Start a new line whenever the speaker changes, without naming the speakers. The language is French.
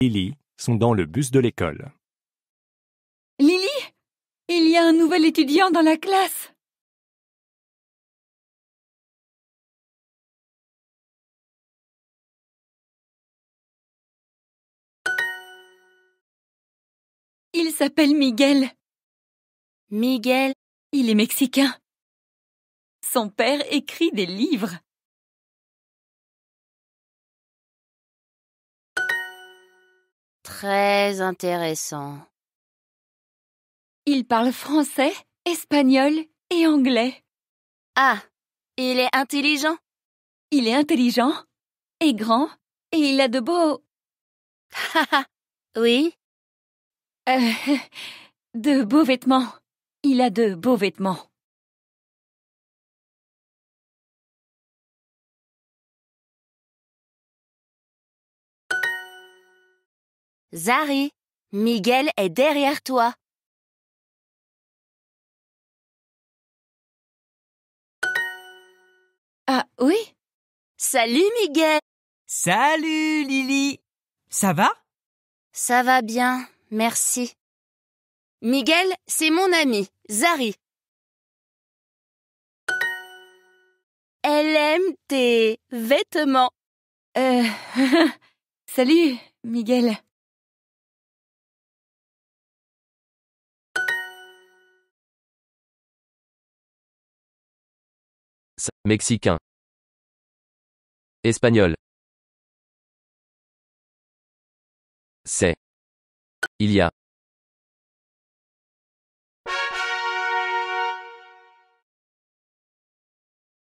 Lily sont dans le bus de l'école. Lily Il y a un nouvel étudiant dans la classe
Il s'appelle Miguel. Miguel, il est mexicain. Son père écrit des livres. très intéressant. Il parle français, espagnol et anglais. Ah, il est intelligent. Il est intelligent, et grand, et il a de beaux... oui euh, De beaux vêtements.
Il a de beaux vêtements. Zari, Miguel est derrière toi. Ah oui
Salut Miguel Salut Lily Ça va Ça va bien, merci. Miguel, c'est mon ami, Zari. Elle aime tes vêtements. Euh, salut, Miguel.
mexicain espagnol c'est il y a